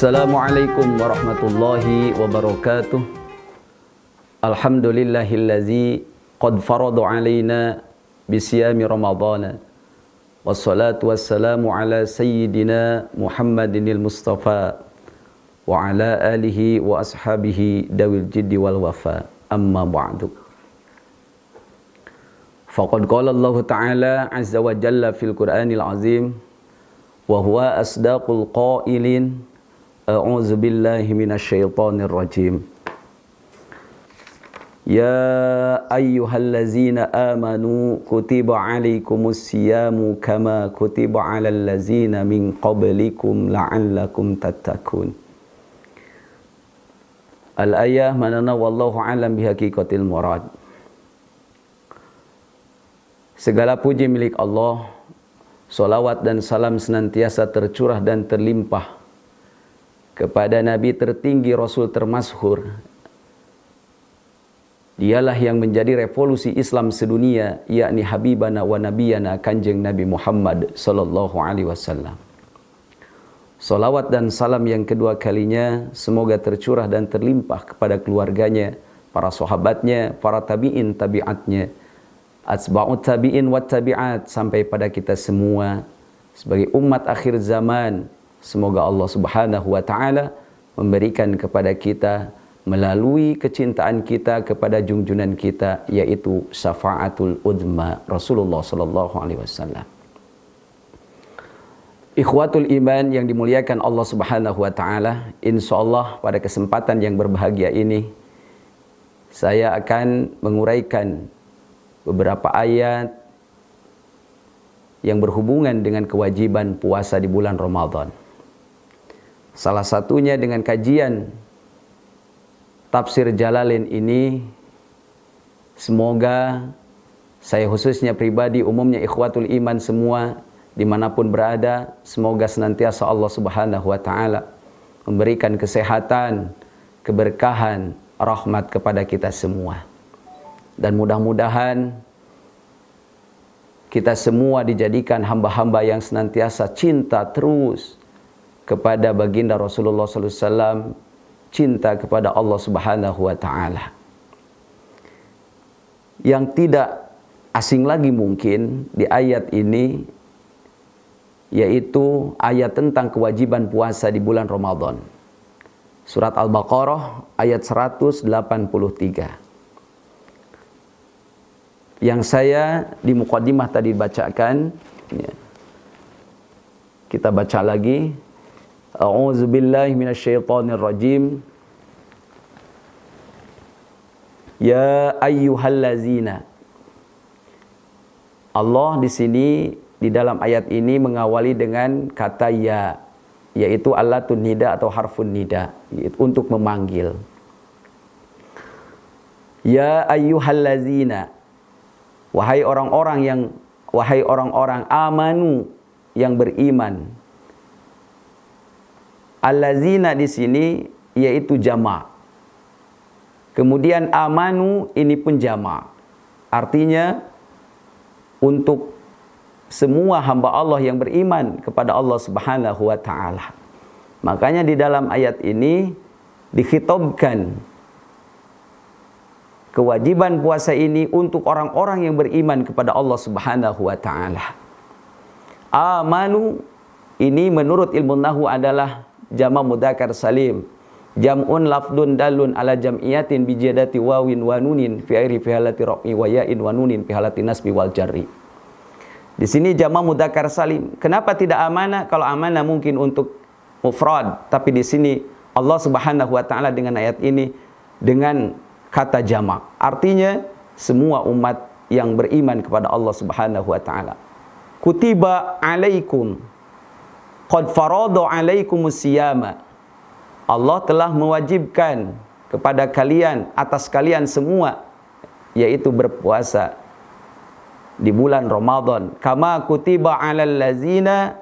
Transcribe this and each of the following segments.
السلام عليكم ورحمة الله وبركاته الحمد لله الذي قد فرض علينا بصيام رمضان والصلاة والسلام على سيدنا محمد المصطفى وعلى آله وأصحابه ذوي الجد والوفاء أما بعد فقد قال الله تعالى عز وجل في القرآن العظيم وهو أصدق القائلين أعوذ بالله من الشيطان الرجيم يا أيها الذين آمنوا كتب عليكم الصيام كما كتب على الذين من قبلكم لعلكم تتقون manana wallahu alam bihakikatil murad Segala puji milik Allah Salawat dan salam senantiasa tercurah dan terlimpah kepada nabi tertinggi rasul termasyhur dialah yang menjadi revolusi Islam sedunia yakni habibana wa nabiyana kanjeng Nabi Muhammad sallallahu alaihi wasallam Salawat dan salam yang kedua kalinya semoga tercurah dan terlimpah kepada keluarganya, para sahabatnya, para tabi'in tabi'atnya, asba'ut tabi'in wat tabi'at sampai pada kita semua sebagai umat akhir zaman Semoga Allah Subhanahu wa taala memberikan kepada kita melalui kecintaan kita kepada junjunan kita yaitu syafaatul udma Rasulullah sallallahu alaihi wasallam. Ikhwatul iman yang dimuliakan Allah Subhanahu wa taala, insyaallah pada kesempatan yang berbahagia ini saya akan menguraikan beberapa ayat yang berhubungan dengan kewajiban puasa di bulan Ramadan. Salah satunya dengan kajian tafsir Jalalain ini semoga saya khususnya pribadi umumnya ikhwatul iman semua dimanapun berada semoga senantiasa Allah subhanahu wa ta'ala memberikan kesehatan keberkahan rahmat kepada kita semua dan mudah-mudahan kita semua dijadikan hamba-hamba yang senantiasa cinta terus kepada baginda Rasulullah SAW cinta kepada Allah Subhanahu wa taala. Yang tidak asing lagi mungkin di ayat ini yaitu ayat tentang kewajiban puasa di bulan Ramadan. Surat Al-Baqarah ayat 183. Yang saya di mukadimah tadi bacakan, ya. kita baca lagi أعوذ بالله من الشيطان الرجيم Ya ayyuhallazina. Allah di sini di dalam ayat ini mengawali dengan kata ya yaitu alatun nida atau harfun nida untuk memanggil. Ya ayyuhallazina. Wahai orang-orang yang wahai orang-orang amanu yang beriman. Allazina di sini yaitu jama. Kemudian amanu ini pun jama. Artinya untuk semua hamba Allah yang beriman kepada Allah Subhanahu wa taala. Makanya di dalam ayat ini dikhitabkan kewajiban puasa ini untuk orang-orang yang beriman kepada Allah Subhanahu wa taala. Amanu ini menurut ilmu nahu adalah jama mudakar salim jam'un lafdun dalun ala jam'iyatin bijadati wawin wanunin fi airi fi halati rafi wa ya'in wa fi halati nasbi wal jarri di sini jama mudakar salim kenapa tidak amanah kalau amanah mungkin untuk mufrad tapi di sini Allah Subhanahu wa taala dengan ayat ini dengan kata jama artinya semua umat yang beriman kepada Allah Subhanahu wa taala kutiba alaikum Qad faradu alaikumus siyama. Allah telah mewajibkan kepada kalian atas kalian semua yaitu berpuasa di bulan Ramadan. Kama kutiba 'alal lazina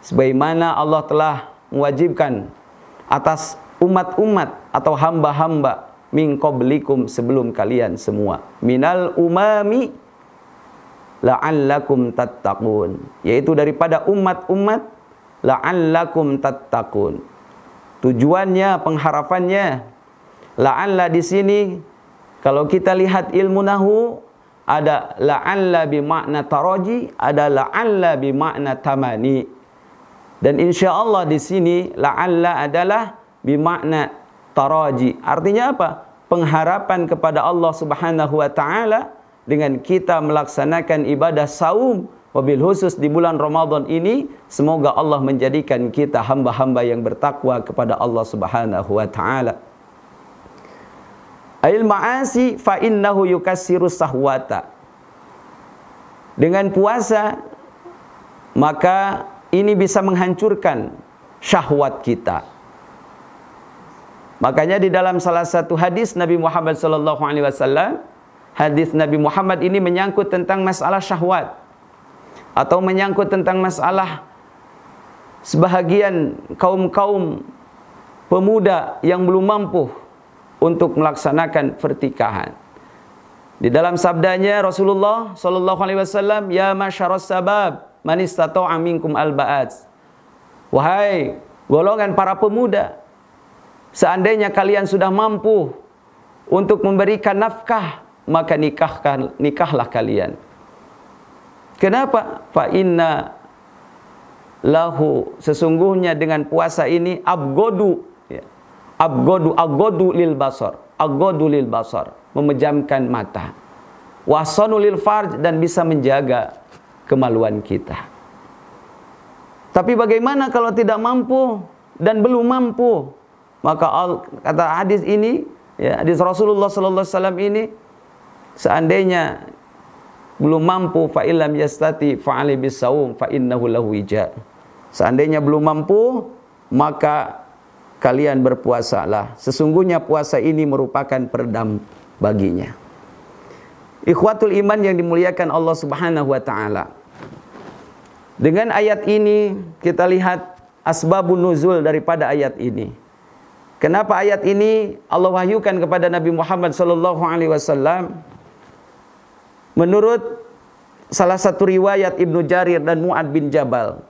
sebagaimana Allah telah mewajibkan atas umat-umat atau hamba-hamba min qablikum sebelum kalian semua minal umami la'allakum tattaqun yaitu daripada umat-umat la'allakum tattaqun. Tujuannya, pengharapannya la'alla di sini kalau kita lihat ilmu nahu ada la'alla bi makna taraji, ada la'alla bi makna tamani. Dan insyaallah di sini la'alla adalah bi makna taraji. Artinya apa? Pengharapan kepada Allah Subhanahu wa taala dengan kita melaksanakan ibadah saum Wabil khusus di bulan Ramadan ini semoga Allah menjadikan kita hamba-hamba yang bertakwa kepada Allah Subhanahu wa taala. Ail ma'asi fa innahu yukassiru sahwata. Dengan puasa maka ini bisa menghancurkan syahwat kita. Makanya di dalam salah satu hadis Nabi Muhammad sallallahu alaihi wasallam, hadis Nabi Muhammad ini menyangkut tentang masalah syahwat atau menyangkut tentang masalah sebahagian kaum-kaum pemuda yang belum mampu untuk melaksanakan pertikahan. Di dalam sabdanya Rasulullah sallallahu alaihi wasallam, "Ya masyaras sabab, man istata'a minkum alba'at." Wahai golongan para pemuda, seandainya kalian sudah mampu untuk memberikan nafkah, maka nikahkan nikahlah kalian. Kenapa? Fa inna lahu sesungguhnya dengan puasa ini abgodu ya. abgodu abgodu lil basar abgodu lil basar memejamkan mata wasanu lil farj dan bisa menjaga kemaluan kita tapi bagaimana kalau tidak mampu dan belum mampu maka al, kata hadis ini ya, hadis Rasulullah sallallahu alaihi ini seandainya belum mampu fa illam yastati fa ali bisawm fa innahu lahu ija. Seandainya belum mampu, maka kalian berpuasalah. Sesungguhnya puasa ini merupakan perdam baginya. Ikhwatul iman yang dimuliakan Allah Subhanahu wa taala. Dengan ayat ini kita lihat asbabun nuzul daripada ayat ini. Kenapa ayat ini Allah wahyukan kepada Nabi Muhammad sallallahu alaihi wasallam? Menurut salah satu riwayat Ibnu Jarir dan Mu'ad bin Jabal,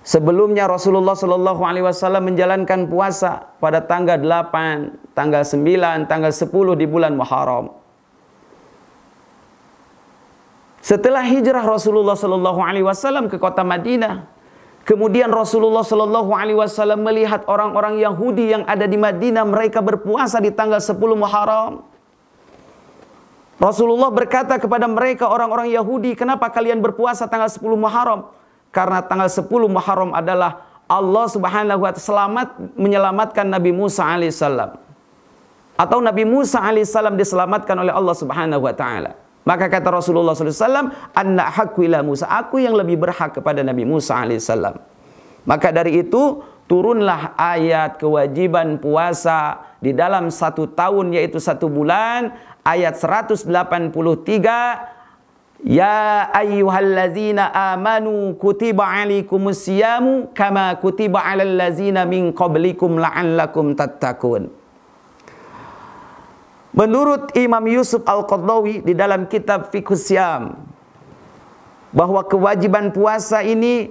sebelumnya Rasulullah Shallallahu alaihi wasallam menjalankan puasa pada tanggal 8, tanggal 9, tanggal 10 di bulan Muharram. Setelah hijrah Rasulullah Shallallahu Alaihi Wasallam ke kota Madinah, kemudian Rasulullah Shallallahu Alaihi Wasallam melihat orang-orang Yahudi yang ada di Madinah mereka berpuasa di tanggal 10 Muharram. Rasulullah berkata kepada mereka orang-orang Yahudi, "Kenapa kalian berpuasa tanggal 10 Muharram?" Karena tanggal 10 Muharram adalah Allah Subhanahu wa taala selamat menyelamatkan Nabi Musa alaihissalam. Atau Nabi Musa alaihissalam diselamatkan oleh Allah Subhanahu wa taala. Maka kata Rasulullah SAW, Anak hakku ila Musa. Aku yang lebih berhak kepada Nabi Musa alaihissalam. Maka dari itu, turunlah ayat kewajiban puasa di dalam satu tahun yaitu satu bulan ayat 183 Ya ayyuhallazina amanu kutiba alaikumus siyamu kama kutiba alal lazina min qablikum la'allakum tattaqun. Menurut Imam Yusuf Al-Qardawi di dalam kitab Fiqh Siyam bahwa kewajiban puasa ini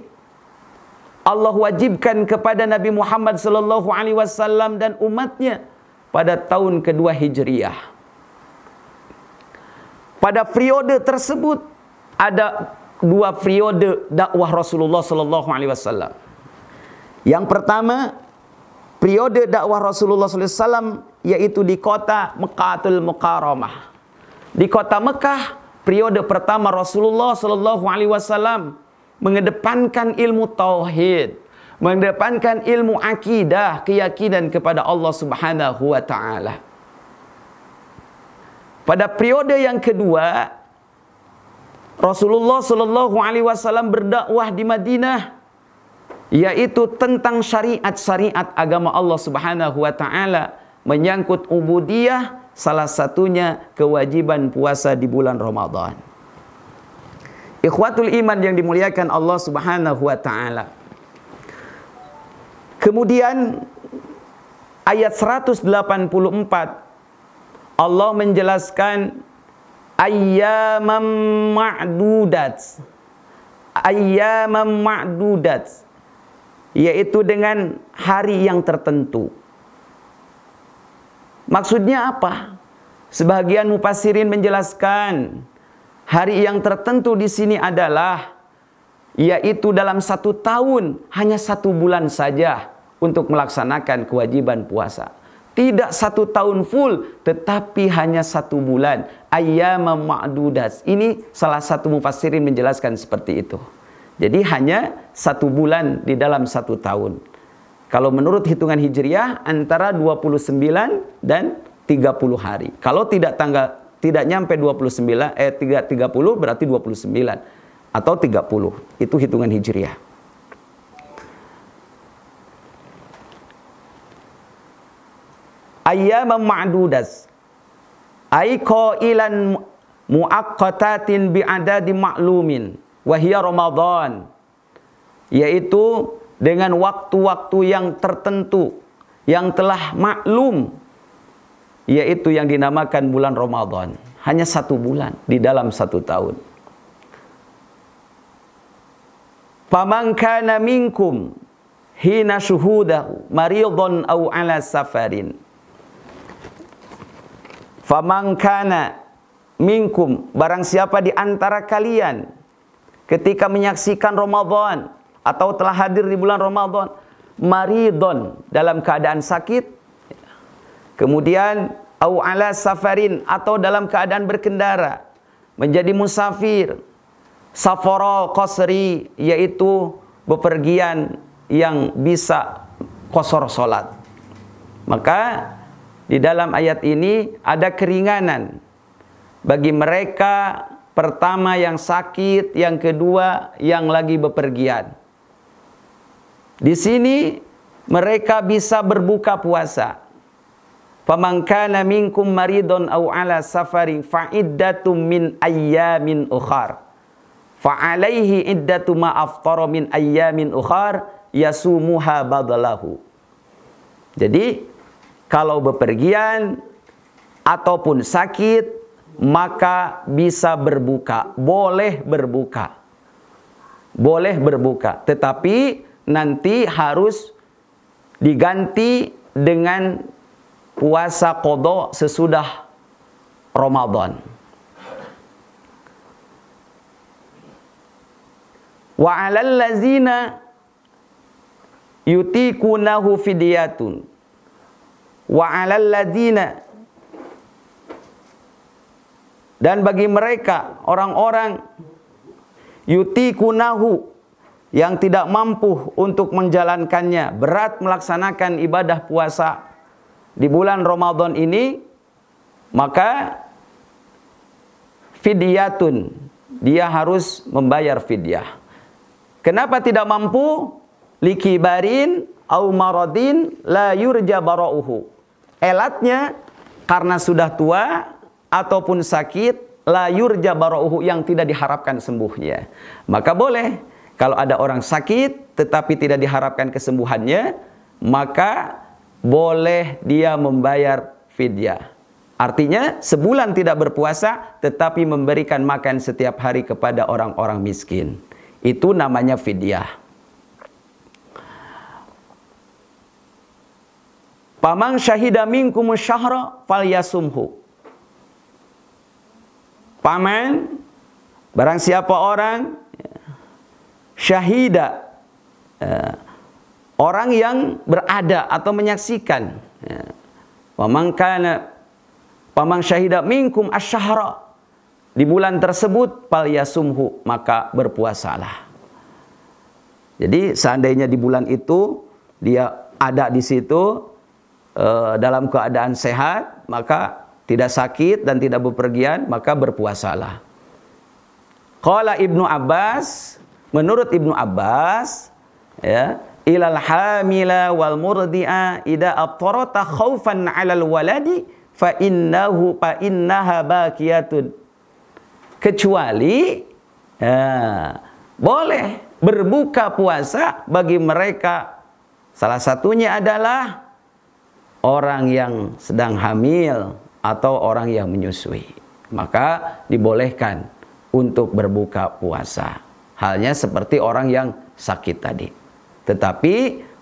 Allah wajibkan kepada Nabi Muhammad sallallahu alaihi wasallam dan umatnya pada tahun kedua Hijriah. Pada periode tersebut ada dua periode dakwah Rasulullah sallallahu alaihi wasallam. Yang pertama, periode dakwah Rasulullah sallallahu alaihi wasallam yaitu di kota Mekahul Mukarramah. Di kota Mekah, periode pertama Rasulullah sallallahu alaihi wasallam mengedepankan ilmu tauhid, mengedepankan ilmu akidah, keyakinan kepada Allah Subhanahu wa taala. Pada periode yang kedua, Rasulullah Shallallahu Alaihi Wasallam berdakwah di Madinah, yaitu tentang syariat-syariat agama Allah Subhanahu Wa Taala menyangkut ubudiyah, salah satunya kewajiban puasa di bulan Ramadan. Ikhwatul iman yang dimuliakan Allah Subhanahu wa taala. Kemudian ayat 184 Allah menjelaskan ayyamam ma'dudat. Ayyamam ma'dudat yaitu dengan hari yang tertentu. Maksudnya apa? Sebagian mufasirin menjelaskan hari yang tertentu di sini adalah yaitu dalam satu tahun hanya satu bulan saja untuk melaksanakan kewajiban puasa. Tidak satu tahun full, tetapi hanya satu bulan. Ayyama ma'dudas. Ini salah satu mufassirin menjelaskan seperti itu. Jadi hanya satu bulan di dalam satu tahun. Kalau menurut hitungan Hijriah antara 29 dan 30 hari. Kalau tidak tanggal tidak nyampe 29 eh 30 berarti 29 atau 30. Itu hitungan Hijriah. ayyamam ma'dudas ay qailan muaqqatatin bi'adadi ma'lumin wa hiya Ramadan yaitu dengan waktu-waktu yang tertentu yang telah maklum yaitu yang dinamakan bulan Ramadan hanya satu bulan di dalam satu tahun Faman kana minkum hina syuhudahu maridun au ala safarin Faman kana minkum barang siapa di antara kalian ketika menyaksikan Ramadan atau telah hadir di bulan Ramadan maridon dalam keadaan sakit kemudian au ala safarin atau dalam keadaan berkendara menjadi musafir safara qasri yaitu bepergian yang bisa kosor salat maka di dalam ayat ini ada keringanan bagi mereka pertama yang sakit, yang kedua yang lagi bepergian. Di sini mereka bisa berbuka puasa. Pemangkana minkum maridon au ala safarin fa'iddatum min ayyamin ukhar. Fa'alaihi iddatu ma aftara min ayyamin ukhar yasumuha badalahu. Jadi kalau bepergian ataupun sakit maka bisa berbuka, boleh berbuka. Boleh berbuka, tetapi nanti harus diganti dengan puasa kodok sesudah Ramadan. Wa alal lazina yutikunahu fidyatun wa 'alal ladina dan bagi mereka orang-orang yutikunahu yang tidak mampu untuk menjalankannya, berat melaksanakan ibadah puasa di bulan Ramadan ini, maka fidyatun, dia harus membayar fidyah. Kenapa tidak mampu? Likibarin au maradin la yurja bara'uhu elatnya karena sudah tua ataupun sakit layur jabarohu yang tidak diharapkan sembuhnya. Maka boleh kalau ada orang sakit tetapi tidak diharapkan kesembuhannya, maka boleh dia membayar fidyah. Artinya sebulan tidak berpuasa tetapi memberikan makan setiap hari kepada orang-orang miskin. Itu namanya fidyah. Paman syahida minkum syahra falyasumhu. Paman barang siapa orang ya, syahida ya, orang yang berada atau menyaksikan ya, paman kana pamang syahida minkum asyhara di bulan tersebut falyasumhu maka berpuasalah. Jadi seandainya di bulan itu dia ada di situ Eh, dalam keadaan sehat, maka tidak sakit dan tidak bepergian, maka berpuasalah. Qala Ibnu Abbas, menurut Ibnu Abbas, ya, ilal hamila wal murdi'a ida abtarata khaufan 'alal waladi fa innahu fa innaha baqiyatun. Kecuali ya, boleh berbuka puasa bagi mereka. Salah satunya adalah orang yang sedang hamil atau orang yang menyusui. Maka dibolehkan untuk berbuka puasa. Halnya seperti orang yang sakit tadi. Tetapi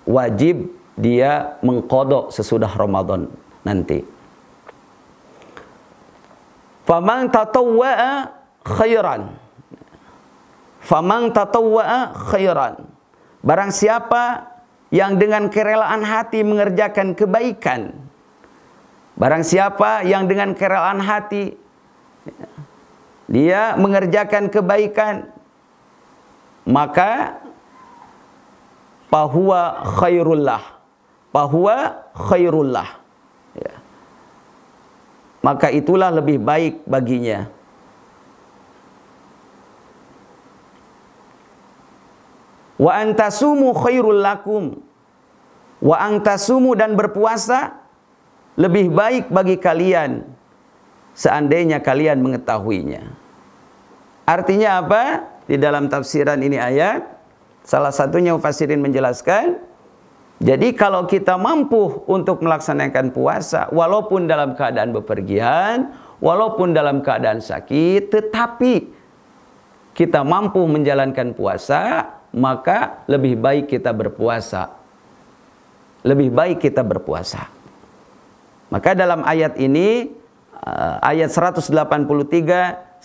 wajib dia mengkodok sesudah Ramadan nanti. Faman tatawwa'a khairan. Faman tatawwa'a khairan. Barang siapa yang dengan kerelaan hati mengerjakan kebaikan. Barang siapa yang dengan kerelaan hati dia mengerjakan kebaikan maka bahwa khairullah bahwa khairullah ya. maka itulah lebih baik baginya Wa antasumu khairul lakum. Wa antasumu dan berpuasa lebih baik bagi kalian seandainya kalian mengetahuinya. Artinya apa? Di dalam tafsiran ini ayat, salah satunya ufasirin menjelaskan, jadi kalau kita mampu untuk melaksanakan puasa, walaupun dalam keadaan bepergian, walaupun dalam keadaan sakit, tetapi kita mampu menjalankan puasa, maka lebih baik kita berpuasa. Lebih baik kita berpuasa. Maka dalam ayat ini eh, ayat 183 184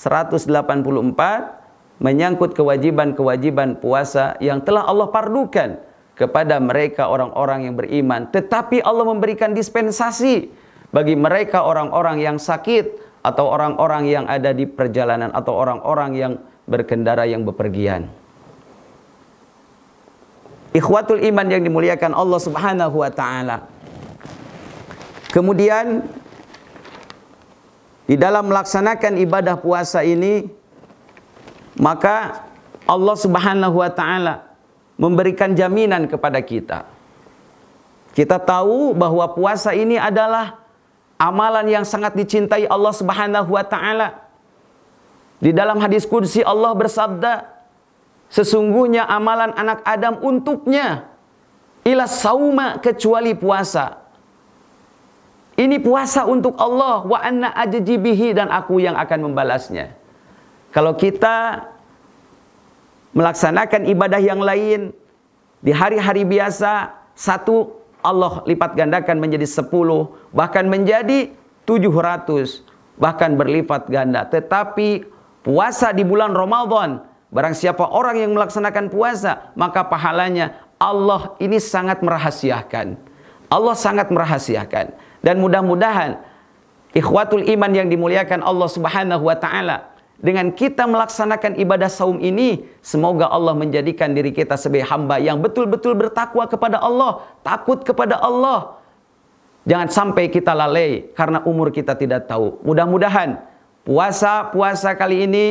menyangkut kewajiban-kewajiban puasa yang telah Allah pardukan kepada mereka orang-orang yang beriman. Tetapi Allah memberikan dispensasi bagi mereka orang-orang yang sakit atau orang-orang yang ada di perjalanan atau orang-orang yang berkendara yang bepergian. Ikhwatul iman yang dimuliakan Allah Subhanahu wa taala. Kemudian di dalam melaksanakan ibadah puasa ini maka Allah Subhanahu wa taala memberikan jaminan kepada kita. Kita tahu bahwa puasa ini adalah amalan yang sangat dicintai Allah Subhanahu wa taala. Di dalam hadis kudsi Allah bersabda, Sesungguhnya amalan anak Adam untuknya ila sauma kecuali puasa. Ini puasa untuk Allah wa anna ajjibihi dan aku yang akan membalasnya. Kalau kita melaksanakan ibadah yang lain di hari-hari biasa satu Allah lipat gandakan menjadi sepuluh bahkan menjadi tujuh ratus bahkan berlipat ganda. Tetapi puasa di bulan Ramadan Barang siapa orang yang melaksanakan puasa, maka pahalanya Allah ini sangat merahasiakan. Allah sangat merahasiakan. Dan mudah-mudahan ikhwatul iman yang dimuliakan Allah Subhanahu wa taala dengan kita melaksanakan ibadah saum ini, semoga Allah menjadikan diri kita sebagai hamba yang betul-betul bertakwa kepada Allah, takut kepada Allah. Jangan sampai kita lalai karena umur kita tidak tahu. Mudah-mudahan puasa-puasa kali ini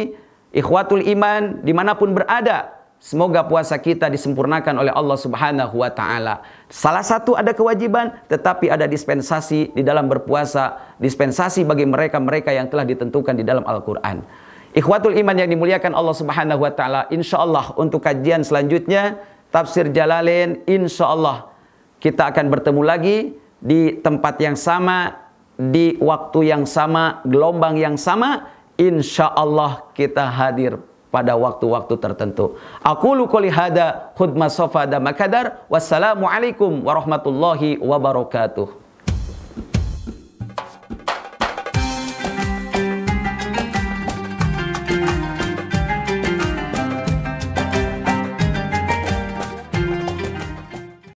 Ikhwatul iman dimanapun berada. Semoga puasa kita disempurnakan oleh Allah subhanahu wa ta'ala. Salah satu ada kewajiban, tetapi ada dispensasi di dalam berpuasa. Dispensasi bagi mereka-mereka yang telah ditentukan di dalam Al-Quran. Ikhwatul iman yang dimuliakan Allah subhanahu wa ta'ala. Insya Allah untuk kajian selanjutnya, Tafsir Jalalain, insya Allah kita akan bertemu lagi di tempat yang sama, di waktu yang sama, gelombang yang sama, insya Allah kita hadir pada waktu-waktu tertentu. Aku lukuli hada khudma sofa damakadar. Wassalamualaikum warahmatullahi wabarakatuh.